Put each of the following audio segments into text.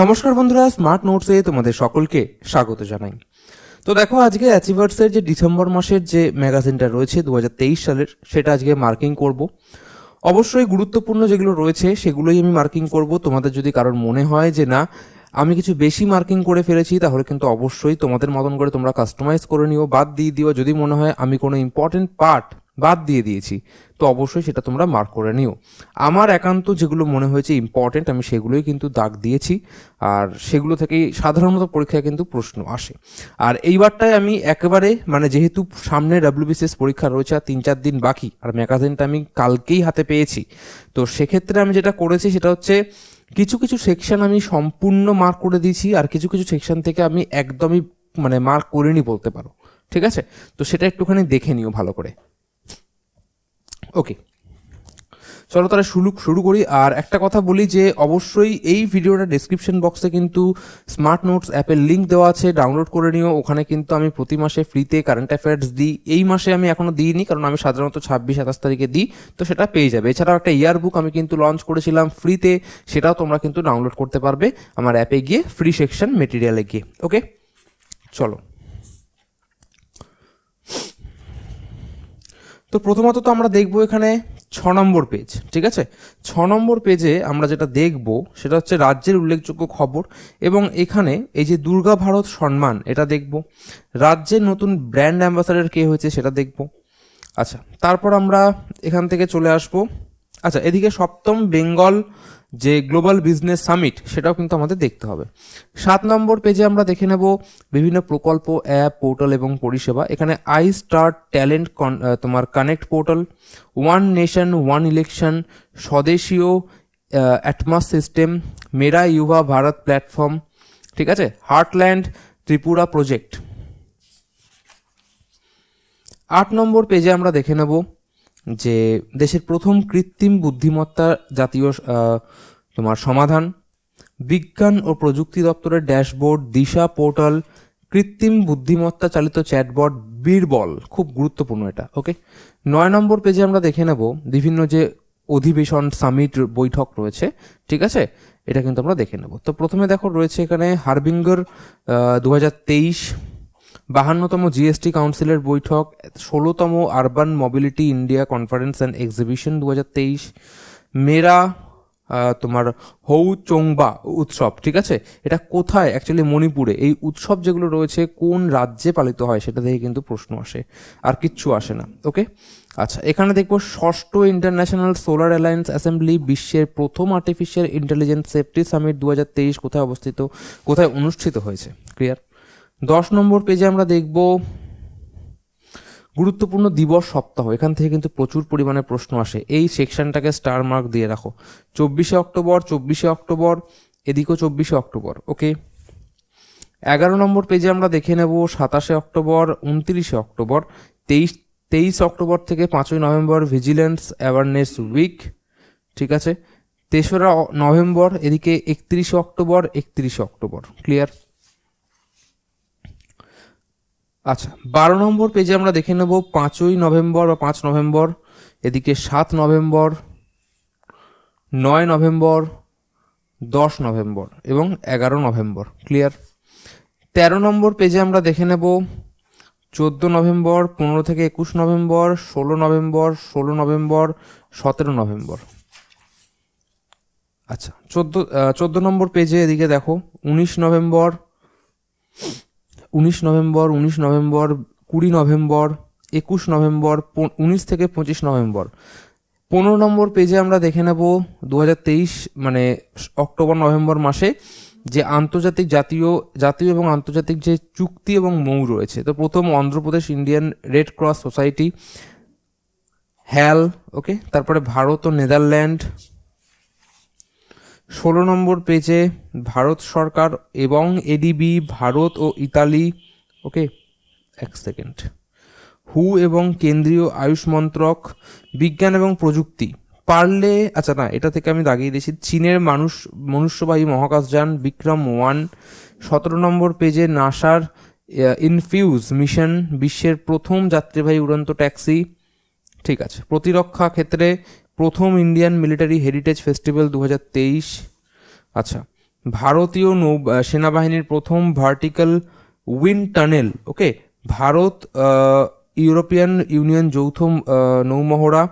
নমস্কার বন্ধুরা স্মার্ট নোটসে তোমাদের সকলকে স্বাগত জানাই তো দেখো আজকে অ্যাচিভার্সের যে ডিসেম্বর মাসের যে ম্যাগাজিনটা রয়েছে দু সালের সেটা আজকে মার্কিং করব অবশ্যই গুরুত্বপূর্ণ যেগুলো রয়েছে সেগুলোই আমি মার্কিং করব তোমাদের যদি কারোর মনে হয় যে না আমি কিছু বেশি মার্কিং করে ফেলেছি তাহলে কিন্তু অবশ্যই তোমাদের মতন করে তোমরা কাস্টমাইজ করে নিও বাদ দিয়ে দিও যদি মনে হয় আমি কোনো ইম্পর্টেন্ট পার্ট বাদ দিয়ে দিয়েছি তো অবশ্যই সেটা তোমরা মার্ক করে নিও আমার একান্ত যেগুলো মনে হয়েছে ইম্পর্টেন্ট আমি সেগুলোই কিন্তু দাগ দিয়েছি আর সেগুলো থেকেই সাধারণত পরীক্ষায় কিন্তু প্রশ্ন আসে আর এইবারটায় আমি একেবারে মানে যেহেতু সামনে ডাব্লিউবিসিএস পরীক্ষা রয়েছে আর তিন চার দিন বাকি আর ম্যাগাজিনটা আমি কালকেই হাতে পেয়েছি তো সেক্ষেত্রে আমি যেটা করেছি সেটা হচ্ছে কিছু কিছু সেকশন আমি সম্পূর্ণ মার্ক করে দিয়েছি আর কিছু কিছু সেকশন থেকে আমি একদমই মানে মার্ক করিনি বলতে পারো ঠিক আছে তো সেটা একটুখানি দেখে নিও ভালো করে ওকে চলো তাহলে শুরু শুরু করি আর একটা কথা বলি যে অবশ্যই এই ভিডিওটা ডিসক্রিপশন বক্সে কিন্তু স্মার্ট নোটস অ্যাপের লিঙ্ক দেওয়া আছে ডাউনলোড করে নিও ওখানে কিন্তু আমি প্রতি মাসে ফ্রিতে কারেন্ট অ্যাফেয়ার্স দিই এই মাসে আমি এখনও দিইনি কারণ আমি সাধারণত ছাব্বিশ সাতাশ তারিখে দিই তো সেটা পেয়ে যাবে এছাড়াও একটা ইয়ার বুক আমি কিন্তু লঞ্চ করেছিলাম ফ্রিতে সেটাও তোমরা কিন্তু ডাউনলোড করতে পারবে আমার অ্যাপে গিয়ে ফ্রি সেকশন মেটেরিয়ালে গিয়ে ওকে চলো তো প্রথমত তো আমরা দেখব এখানে ছ নম্বর পেজ ঠিক আছে ছ নম্বর পেজে আমরা যেটা দেখব সেটা হচ্ছে রাজ্যের উল্লেখযোগ্য খবর এবং এখানে এই যে দুর্গা ভারত সম্মান এটা দেখব রাজ্যের নতুন ব্র্যান্ড অ্যাম্বাসাডার কে হয়েছে সেটা দেখব আচ্ছা তারপর আমরা এখান থেকে চলে আসব আচ্ছা এদিকে সপ্তম বেঙ্গল যে গ্লোবাল বিজনেস সামিট সেটাও কিন্তু আমাদের দেখতে হবে সাত নম্বর পেজে আমরা দেখে নেব বিভিন্ন প্রকল্প অ্যাপ পোর্টাল এবং পরিষেবা এখানে আই স্টার ট্যালেন্ট তোমার connect portal one nation one election স্বদেশীয় ATMAS system Mera Yuva Bharat platform ঠিক আছে হার্টল্যান্ড ত্রিপুরা প্রজেক্ট আট নম্বর পেজে আমরা দেখে নেবো যে দেশের প্রথম কৃত্রিম বুদ্ধিমত্তা জাতীয় তোমার সমাধান বিজ্ঞান ও প্রযুক্তি দপ্তরের ড্যাশবোর্ড দিশা পোর্টাল কৃত্রিম বুদ্ধিমত্তা চালিত চ্যাটবট বীরবল খুব গুরুত্বপূর্ণ এটা ওকে নয় নম্বর পেজে আমরা দেখে নেব বিভিন্ন যে অধিবেশন সামিট বৈঠক রয়েছে ঠিক আছে এটা কিন্তু আমরা দেখে নেব তো প্রথমে দেখো রয়েছে এখানে হারবিঙ্গর দু হাজার তেইশ বাহান্নতম জিএসটি কাউন্সিলের বৈঠক ষোলোতম urban mobility India conference and exhibition দু হাজার তেইশ মেরা তোমার হৌ চোংবা উৎসব ঠিক আছে এটা কোথায় অ্যাকচুয়ালি মণিপুরে এই উৎসব যেগুলো রয়েছে কোন রাজ্যে পালিত হয় সেটা থেকে কিন্তু প্রশ্ন আসে আর কিচ্ছু আসে না ওকে আচ্ছা এখানে দেখবো ষষ্ঠ ইন্টারন্যাশনাল সোলার অ্যালায়েন্স অ্যাসেম্বলি বিশ্বের প্রথম আর্টিফিশিয়াল ইন্টেলিজেন্স সেফটি সামিট দু কোথায় অবস্থিত কোথায় অনুষ্ঠিত হয়েছে ক্লিয়ার দশ নম্বর পেজে আমরা দেখব গুরুত্বপূর্ণ দিবস সপ্তাহ এখান থেকে কিন্তু প্রচুর পরিমাণে প্রশ্ন আসে এই সেকশনটাকে স্টার মার্ক দিয়ে রাখো চব্বিশে অক্টোবর চব্বিশে অক্টোবর এদিকেও চব্বিশে অক্টোবর ওকে এগারো নম্বর পেজে আমরা দেখে নেব সাতাশে অক্টোবর উনত্রিশে অক্টোবর তেইশ তেইশ অক্টোবর থেকে পাঁচই নভেম্বর ভিজিলেন্স অ্যাওয়ারনেস উইক ঠিক আছে তেসরা নভেম্বর এদিকে একত্রিশে অক্টোবর একত্রিশে অক্টোবর ক্লিয়ার আচ্ছা বারো নম্বর পেজে আমরা দেখে নেব পাঁচই নভেম্বর বা পাঁচ নভেম্বর এদিকে সাত নভেম্বর নয় নভেম্বর দশ নভেম্বর এবং এগারো নভেম্বর ক্লিয়ার তেরো নম্বর পেজে আমরা দেখে নেব চোদ্দো নভেম্বর পনেরো থেকে একুশ নভেম্বর ষোলো নভেম্বর ষোলো নভেম্বর সতেরো নভেম্বর আচ্ছা চোদ্দো চোদ্দো নম্বর পেজে এদিকে দেখো উনিশ নভেম্বর উনিশ নভেম্বর উনিশ নভেম্বর কুড়ি নভেম্বর একুশ নভেম্বর উনিশ থেকে পঁচিশ নভেম্বর পনেরো নম্বর পেজে আমরা দেখে নেব দু মানে অক্টোবর নভেম্বর মাসে যে আন্তর্জাতিক জাতীয় জাতীয় এবং আন্তর্জাতিক যে চুক্তি এবং মৌ রয়েছে তো প্রথম Andhra Pradesh Indian red cross society হ্যাল ওকে তারপরে ভারত ও নেদারল্যান্ড ষোলো নম্বর পেজে ভারত সরকার এবং এডিবি ভারত ও ইতালি ওকে এক সেকেন্ড হু এবং কেন্দ্রীয় আয়ুষ মন্ত্রক বিজ্ঞান এবং প্রযুক্তি পারলে আচ্ছা না এটা থেকে আমি দাগিয়ে দিয়েছি চীনের মানুষ মনুষ্যবাহী মহাকাশযান বিক্রম ওয়ান সতেরো নম্বর পেজে নাসার ইনফিউজ মিশন বিশ্বের প্রথম যাত্রীবাহী উড়ন্ত ট্যাক্সি ঠিক আছে প্রতিরক্ষা ক্ষেত্রে প্রথম ইন্ডিয়ান মিলিটারি হেরিটেজ ফেস্টিভ্যাল দু আচ্ছা ভারতীয় নৌ সেনাবাহিনীর প্রথম vertical wind tunnel okay Bharat European Union যৌথ নৌমহড়া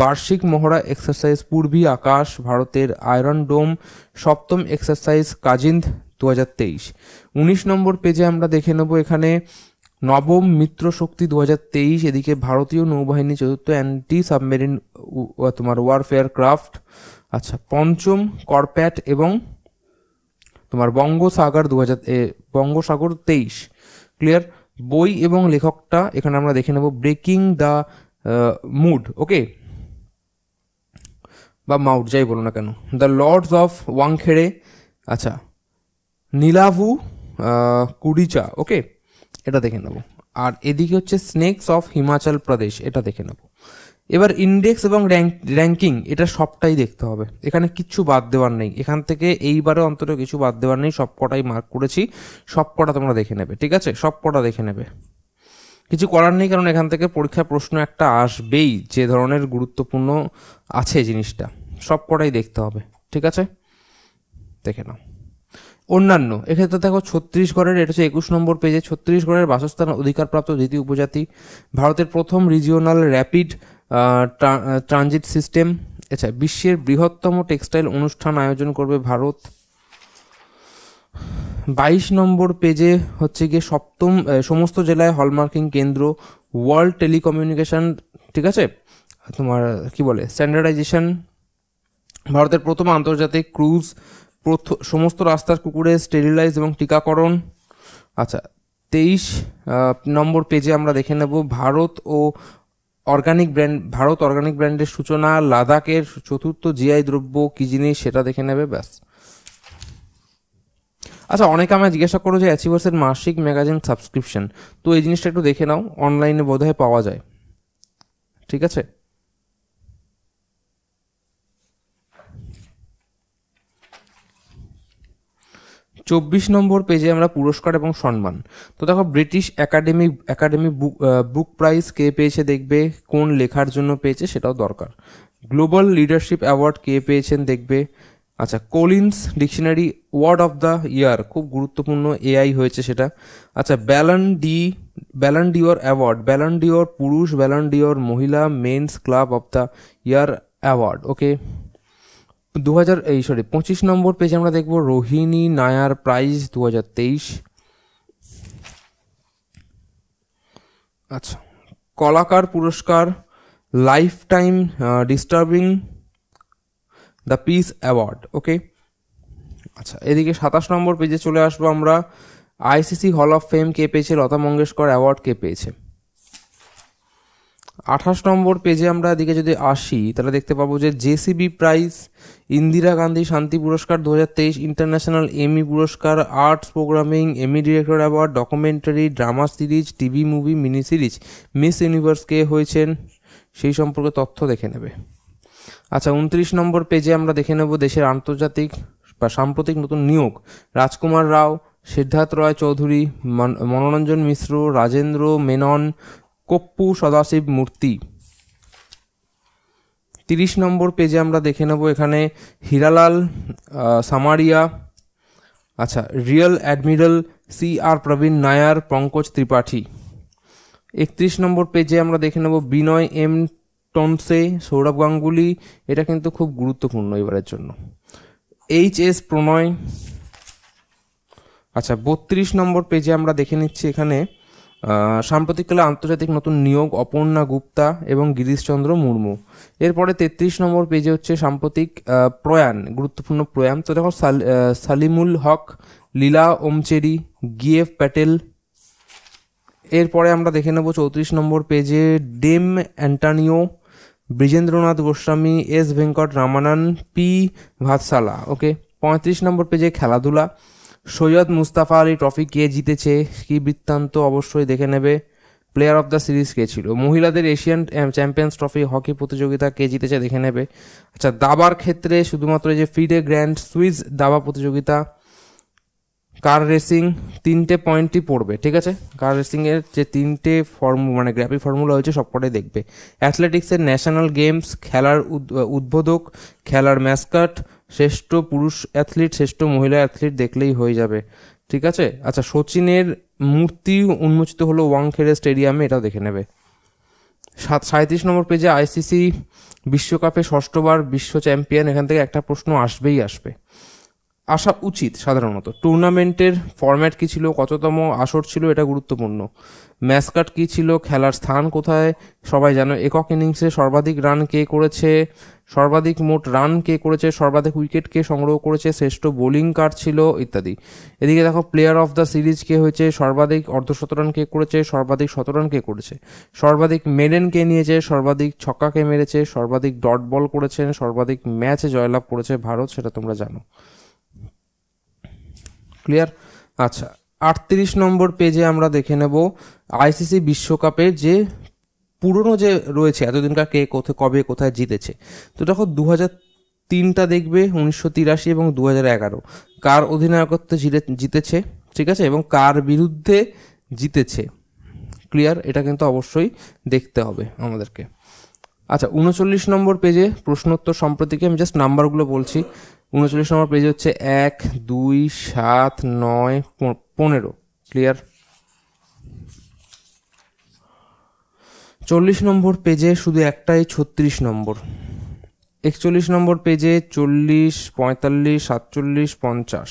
বার্ষিক মহড়া এক্সারসাইজ পূর্বী আকাশ ভারতের আয়রন ডোম সপ্তম এক্সারসাইজ কাজিন্দ দু হাজার তেইশ উনিশ নম্বর পেজে আমরা দেখে নেব এখানে নবম মিত্র শক্তি দু এদিকে ভারতীয় নৌবাহিনী চতুর্থ অ্যান্টি সাবমেরিন তোমার ওয়ারফেয়ার ক্রাফট আচ্ছা পঞ্চম করপ্যাট এবং তোমার বঙ্গসাগর দু হাজার বঙ্গসাগর তেইশ ক্লিয়ার বই এবং লেখকটা এখানে আমরা দেখে নেব ব্রেকিং দ্য মুড ওকে বা মাউট যাই বলো না কেন দ্য লর্ডস অফ ওয়াংখেড়ে আচ্ছা নীলাভু কুডিচা ওকে এটা দেখে নেব আর এদিকে হচ্ছে স্নেকস অফ হিমাচল প্রদেশ এটা দেখে নেব এবার ইন্ডেক্স এবং র্যাঙ্কিং এটা সবটাই দেখতে হবে এখানে কিচ্ছু বাদ দেওয়ার নেই এখান থেকে এইবারে অন্তত কিছু বাদ দেওয়ার নেই সব কটাই মার্ক করেছি সব কটা তোমরা দেখে নেবে ঠিক আছে সব কটা দেখে নেবে কিছু করার নেই কারণ এখান থেকে পরীক্ষা প্রশ্ন একটা আসবেই যে ধরনের গুরুত্বপূর্ণ আছে জিনিসটা সব কটাই দেখতে হবে ঠিক আছে দেখে নাও অন্যান্য এক্ষেত্রে দেখো ছত্তিশগড়ের এটা হচ্ছে একুশ নম্বর পেজে ছত্রিশগড়ের বাসস্থান অধিকারপ্রাপ্ত দ্বিতীয় উপজাতি ভারতের প্রথম রিজিওনাল র্যাপিড ট্রানজিট সিস্টেম আচ্ছা বিশ্বের বৃহত্তম টেক্সটাইল অনুষ্ঠান আয়োজন করবে ভারত বাইশ নম্বর পেজে হচ্ছে গিয়ে সপ্তম সমস্ত জেলায় হলমার্কিং কেন্দ্র ওয়ার্ল্ড টেলিকমিউনিকেশন ঠিক আছে তোমার কি বলে স্ট্যান্ডার্ডাইজেশন ভারতের প্রথম আন্তর্জাতিক ক্রুজ সমস্ত রাস্তার কুকুরের স্টেরিলাইজ এবং টিকাকরণ আচ্ছা তেইশ নম্বর পেজে আমরা দেখে নেব ভারত ও অর্গানিক ব্র্যান্ড ভারত অর্গানিক ব্র্যান্ডের সূচনা লাদাখের চতুর্থ জিআই দ্রব্য কি জিনিস সেটা দেখে নেবে ব্যাস আচ্ছা অনেকে আমায় জিজ্ঞাসা করো যে অ্যাচিভার্সের মাসিক ম্যাগাজিন সাবস্ক্রিপশন তো এই জিনিসটা একটু দেখে নাও অনলাইনে বোধহয় পাওয়া যায় ঠিক আছে চব্বিশ নম্বর পেজে আমরা পুরস্কার এবং সম্মান তো দেখো British academy academy book book prize কে পেয়েছে দেখবে কোন লেখার জন্য পেয়েছে সেটাও দরকার গ্লোবাল লিডারশিপ অ্যাওয়ার্ড কে পেয়েছেন দেখবে আচ্ছা Collins dictionary word of the year খুব গুরুত্বপূর্ণ এআই হয়েছে সেটা আচ্ছা ব্যালন ডি Ballon d'Or award Ballon d'Or পুরুষ ব্যালন ডিওর মহিলা men's club of the year award okay দু হাজার এই সরি পঁচিশ নম্বর পেজে আমরা দেখব রোহিণী নায়ার প্রাইজ দু হাজার তেইশ আচ্ছা কলাকার পুরস্কার lifetime disturbing the peace award okay আচ্ছা এদিকে সাতাশ নম্বর পেজে চলে আসবো আমরা আইসিসি হল অফ ফেম কে পেয়েছে লতা মঙ্গেশকর অ্যাওয়ার্ড কে পেয়েছে আঠাশ নম্বর পেজে আমরা দিকে যদি আসি তাহলে দেখতে পাবো যে জেসিবি প্রাইজ ইন্দিরা গান্ধী শান্তি পুরস্কার দু ইন্টারন্যাশনাল এমি পুরস্কার arts programming Emmy director award documentary drama series TV movie mini series Miss Universe কে হয়েছেন সেই সম্পর্কে তথ্য দেখে নেবে আচ্ছা উনত্রিশ নম্বর পেজে আমরা দেখে নেব দেশের আন্তর্জাতিক বা সাম্প্রতিক নতুন নিয়োগ রাজকুমার রাও সিদ্ধার্থ রায় চৌধুরী মনোরঞ্জন মিশ্র রাজেন্দ্র মেনন কপ্পু সদাশিব মূর্তি তিরিশ নম্বর পেজে আমরা দেখে নেব এখানে হিরালাল সামারিয়া আচ্ছা rear admiral C R Praveen Nair Pankaj Tripathi একত্রিশ নম্বর পেজে আমরা দেখে নেব বিনয় এম টনসে সৌরভ গাঙ্গুলি এটা কিন্তু খুব গুরুত্বপূর্ণ এবারের জন্য এইচ এস প্রণয় আচ্ছা বত্রিশ নম্বর পেজে আমরা দেখে নিচ্ছি এখানে সাম্প্রতিককালে আন্তর্জাতিক নতুন নিয়োগ অপর্ণা গুপ্তা এবং গিরিশচন্দ্র মুর্মু এরপরে তেত্রিশ নম্বর পেজে হচ্ছে সাম্প্রতিক প্রয়াণ গুরুত্বপূর্ণ প্রয়াণ তো দেখো সালিমুল হক লীলা ওমচেরি গিএফ প্যাটেল এরপরে আমরা দেখে নেব চৌত্রিশ নম্বর পেজে Dame Antonia Brijendranath Goswami S Venkataramanan P Vatsala okay পঁয়ত্রিশ নম্বর পেজে খেলাধুলা সৈয়দ মুস্তাফা আলী ট্রফি কে জিতেছে কী বৃত্তান্ত অবশ্যই দেখে নেবে প্লেয়ার অফ দ্য সিরিজ কে ছিল মহিলাদের এশিয়ান চ্যাম্পিয়ন্স ট্রফি হকি প্রতিযোগিতা কে জিতেছে দেখে নেবে আচ্ছা দাবার ক্ষেত্রে শুধুমাত্র যে ফিডে গ্র্যান্ড সুইজ দাবা প্রতিযোগিতা কার রেসিং তিনটে পয়েন্টই পড়বে ঠিক আছে কার রেসিংয়ের যে তিনটে ফর্ম মানে গ্রাফি ফর্মুলা হয়েছে সবকটাই দেখবে অ্যাথলেটিক্সের ন্যাশনাল গেমস খেলার উদ্বোধক খেলার ম্যাসকট শ্রেষ্ঠ পুরুষ অ্যাথলিট শ্রেষ্ঠ মহিলা অ্যাথলিট দেখলেই হয়ে যাবে ঠিক আছে আচ্ছা সচিনের মূর্তি উন্মোচিত হলো ওয়াংখেড়ে স্টেডিয়ামে এটাও দেখে নেবে সাত সাঁত্রিশ নম্বর পেজে আইসিসি বিশ্বকাপে ষষ্ঠবার বিশ্ব চ্যাম্পিয়ন এখান থেকে একটা প্রশ্ন আসবেই আসবে আসা উচিত সাধারণত টুর্নামেন্টের ফরম্যাট কী ছিল কততম আসর ছিল এটা গুরুত্বপূর্ণ ম্যাসকাট কী ছিল খেলার স্থান কোথায় সবাই জানো একক ইনিংসে সর্বাধিক রান কে করেছে সর্বাধিক মোট রান কে করেছে সর্বাধিক উইকেট কে সংগ্রহ করেছে শ্রেষ্ঠ বোলিং কার ছিল ইত্যাদি এদিকে দেখো প্লেয়ার অফ দ্য সিরিজ কে হয়েছে সর্বাধিক অর্ধশতরান কে করেছে সর্বাধিক শতরান কে করেছে সর্বাধিক মেডেন কে নিয়েছে সর্বাধিক ছক্কা কে মেরেছে সর্বাধিক ডট বল করেছেন সর্বাধিক ম্যাচে জয়লাভ করেছে ভারত সেটা তোমরা জানো ক্লিয়ার আচ্ছা আটত্রিশ নম্বর পেজে আমরা দেখে নেব আইসিসি বিশ্বকাপের যে পুরনো যে রয়েছে এতদিনকার কে কোথায় কবে কোথায় জিতেছে তো দেখো দু হাজার তিনটা দেখবে উনিশশো তিরাশি এবং দু হাজার এগারো কার অধিনায়কত্ব জিতে জিতেছে ঠিক আছে এবং কার বিরুদ্ধে জিতেছে ক্লিয়ার এটা কিন্তু অবশ্যই দেখতে হবে আমাদেরকে আচ্ছা উনচল্লিশ নম্বর পেজে প্রশ্নোত্তর সম্প্রতিকে আমি জাস্ট নাম্বারগুলো বলছি উনচল্লিশ নম্বর পেজ হচ্ছে এক দুই সাত নয় পনেরো ক্লিয়ার চল্লিশ নম্বর পেজে শুধু একটাই ছত্রিশ নম্বর একচল্লিশ নম্বর পেজে চল্লিশ পঁয়তাল্লিশ সাতচল্লিশ পঞ্চাশ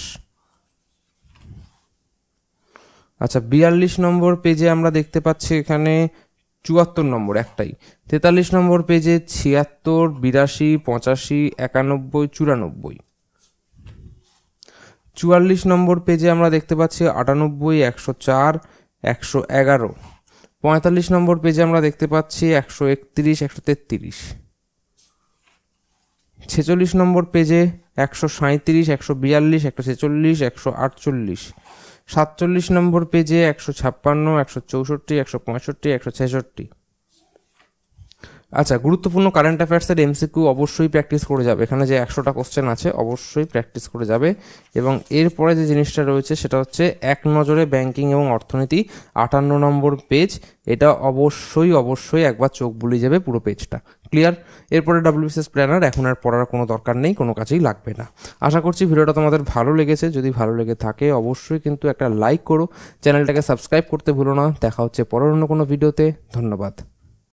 আচ্ছা বিয়াল্লিশ নম্বর পেজে আমরা দেখতে পাচ্ছি এখানে চুয়াত্তর নম্বর একটাই তেতাল্লিশ নম্বর পেজে ছিয়াত্তর বিরাশি পঁচাশি একানব্বই চুরানব্বই চুয়াল্লিশ নম্বর পেজে আমরা দেখতে পাচ্ছি আটানব্বই একশো চার একশো এগারো পঁয়তাল্লিশ নম্বর পেজে আমরা দেখতে পাচ্ছি একশো একত্রিশ একশো তেত্রিশ ছেচল্লিশ নম্বর পেজে একশো সাঁত্রিশ একশো বিয়াল্লিশ একশো ছেচল্লিশ একশো আটচল্লিশ সাতচল্লিশ নম্বর পেজে একশো ছাপ্পান্ন একশো চৌষট্টি একশো পঁয়ষট্টি একশো ছেষট্টি আচ্ছা গুরুত্বপূর্ণ কারেন্ট অ্যাফেয়ার্সের এমসিকিউ অবশ্যই প্র্যাকটিস করে যাবে এখানে যে একশোটা কোশ্চেন আছে অবশ্যই প্র্যাকটিস করে যাবে এবং এরপরে যে জিনিসটা রয়েছে সেটা হচ্ছে এক নজরে ব্যাংকিং এবং অর্থনীতি আটান্ন নম্বর পেজ এটা অবশ্যই অবশ্যই একবার চোখ বুলিয়ে যাবে পুরো পেজটা ক্লিয়ার এরপরে ডাব্লিউবিসিএস প্ল্যানার এখন আর পড়ার কোনো দরকার নেই কোনো কাজেই লাগবে না আশা করছি ভিডিওটা তোমাদের ভালো লেগেছে যদি ভালো লেগে থাকে অবশ্যই কিন্তু একটা লাইক করো চ্যানেলটাকে সাবস্ক্রাইব করতে ভুলো না দেখা হচ্ছে পরের অন্য কোনো ভিডিওতে ধন্যবাদ